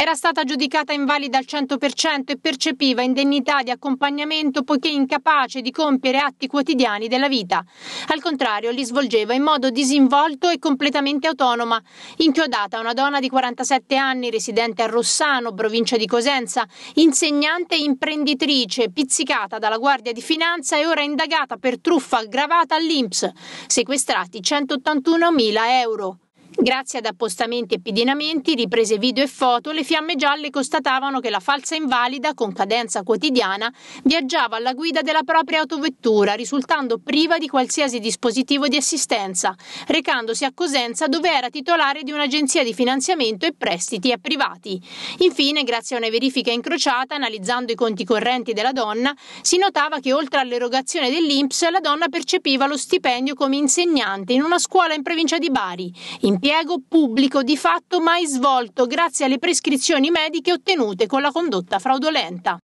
Era stata giudicata invalida al 100% e percepiva indennità di accompagnamento poiché incapace di compiere atti quotidiani della vita. Al contrario, li svolgeva in modo disinvolto e completamente autonoma. Inchiodata una donna di 47 anni residente a Rossano, provincia di Cosenza, insegnante e imprenditrice, pizzicata dalla Guardia di Finanza e ora indagata per truffa aggravata all'INPS. Sequestrati 181.000 euro. Grazie ad appostamenti e pedinamenti, riprese video e foto, le fiamme gialle constatavano che la falsa invalida, con cadenza quotidiana, viaggiava alla guida della propria autovettura, risultando priva di qualsiasi dispositivo di assistenza, recandosi a Cosenza dove era titolare di un'agenzia di finanziamento e prestiti a privati. Infine, grazie a una verifica incrociata, analizzando i conti correnti della donna, si notava che oltre all'erogazione dell'INPS, la donna percepiva lo stipendio come insegnante in una scuola in provincia di Bari. In impiego pubblico di fatto mai svolto grazie alle prescrizioni mediche ottenute con la condotta fraudolenta.